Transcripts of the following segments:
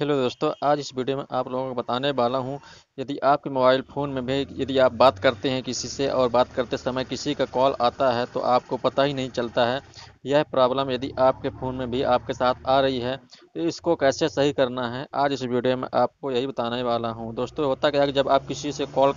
hello दोस्तों आज इस वीडियो में आप लोगों को बताने वाला हूं यदि आपके मोबाइल फ़ोन में भी यदि आप बात करते हैं किसी से और बात करते समय किसी का कॉल आता है तो आपको पता ही नहीं चलता है यह प्रॉब्लम यदि आपके फ़ोन में भी आपके साथ आ रही है तो इसको कैसे सही करना है आज इस वीडियो में आपको यही बताने वाला हूँ दोस्तों होता क्या है कि जब आप किसी से कॉल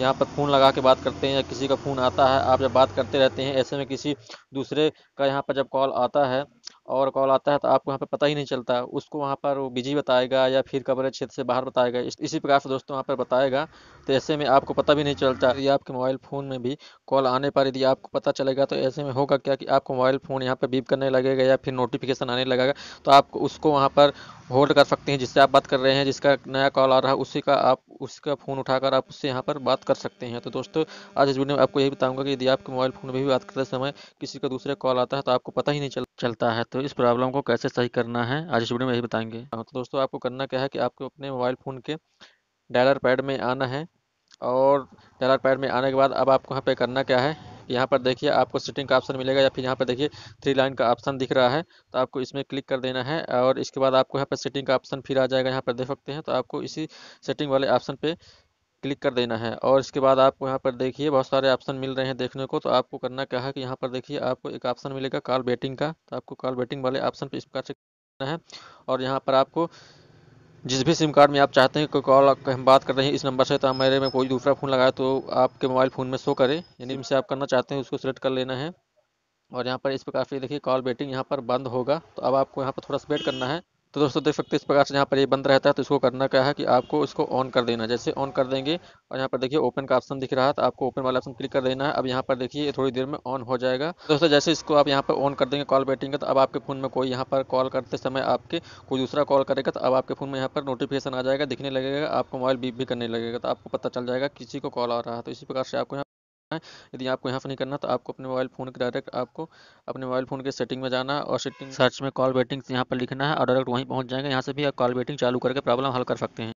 यहाँ पर फ़ोन लगा के बात करते हैं या किसी का फ़ोन आता है आप जब बात करते रहते हैं ऐसे में किसी दूसरे का यहाँ पर जब कॉल आता है और कॉल आता है तो आपको वहाँ पर पता ही नहीं चलता उसको वहाँ पर वो बिजी बताएगा या फिर कवरेज क्षेत्र से बाहर बताएगा इस, इसी प्रकार से दोस्तों वहाँ पर बताएगा तो ऐसे में आपको पता भी नहीं चलता यदि आपके मोबाइल फ़ोन में भी कॉल आने पर यदि आपको पता चलेगा तो ऐसे में होगा क्या कि आपको मोबाइल फ़ोन यहाँ पर बीप करने लगेगा या फिर नोटिफिकेशन आने लगेगा तो आप उसको वहाँ पर होल्ड कर सकते हैं जिससे आप बात कर रहे हैं जिसका नया कॉल आ रहा है उसी का आप उसका फ़ोन उठाकर आप उससे यहाँ पर बात कर सकते हैं तो दोस्तों आज इस वीडियो में आपको यही बताऊँगा कि यदि आपके मोबाइल फ़ोन में भी बात करते समय किसी का दूसरे कॉल आता है तो आपको पता ही नहीं चलता चलता है तो इस प्रॉब्लम को कैसे सही करना है आज इस वीडियो में यही बताएंगे तो दोस्तों आपको करना क्या है कि आपको अपने मोबाइल फ़ोन के डायलर पैड में आना है और डायलर पैड में आने के बाद अब आपको यहाँ पे करना क्या है यहाँ पर देखिए आपको सेटिंग का ऑप्शन मिलेगा या फिर यहाँ पर देखिए थ्री लाइन का ऑप्शन दिख रहा है तो आपको इसमें क्लिक कर देना है और इसके बाद आपको यहाँ पर सेटिंग का ऑप्शन फिर आ जाएगा यहाँ पर देख सकते हैं तो आपको इसी सेटिंग वाले ऑप्शन पे क्लिक कर देना है और इसके बाद आपको यहाँ पर देखिए बहुत सारे ऑप्शन मिल रहे हैं देखने को तो आपको करना क्या है कि यहाँ पर देखिए आपको एक ऑप्शन मिलेगा कॉल बेटिंग का तो आपको कॉल बेटिंग वाले ऑप्शन पर इस प्रकार से करना है और यहाँ पर आपको जिस भी सिम कार्ड में आप चाहते हैं कोई कॉल हम बात कर रहे हैं इस नंबर से तो हमारे में कोई दूसरा फ़ोन लगाए तो आपके मोबाइल फ़ोन में शो करे यानी इनसे आप करना चाहते हैं उसको सेलेक्ट कर लेना है और यहाँ पर इस पर काफ़ी देखिए कॉल वेटिंग यहाँ पर बंद होगा तो अब आपको यहाँ पर थोड़ा सा वेट करना है तो दोस्तों देख सकते हैं इस प्रकार से यहाँ पर ये बंद रहता है तो इसको करना क्या है कि आपको इसको ऑन कर देना जैसे ऑन कर देंगे और यहाँ पर देखिए ओपन का ऑप्शन दिख रहा है तो आपको ओपन वाला ऑप्शन क्लिक कर देना है अब यहाँ पर देखिए थोड़ी देर में ऑन हो जाएगा दोस्तों जैसे इसको आप यहाँ पर ऑन कर देंगे कॉल बैठेंगे का तो अब आपके फोन में कोई यहाँ पर कॉल करते समय आपके कोई दूसरा कॉल करेगा तो अब आपके फोन में यहाँ पर नोटिफिकेशन आ जाएगा दिखने लगेगा आपको मोबाइल बीप भी करने लगेगा तो आपको पता चल जाएगा किसी को कॉल आ रहा है तो इसी प्रकार से आपको है यदि आपको यहाँ पर नहीं करना तो आपको अपने मोबाइल फ़ोन के डायरेक्ट आपको अपने मोबाइल फ़ोन के सेटिंग में जाना और सेटिंग सर्च में कॉल वेटिंग्स यहाँ पर लिखना है और डायरेक्ट वहीं पहुँच जाएंगे यहाँ से भी आप कॉल वेटिंग चालू करके प्रॉब्लम हल कर सकते हैं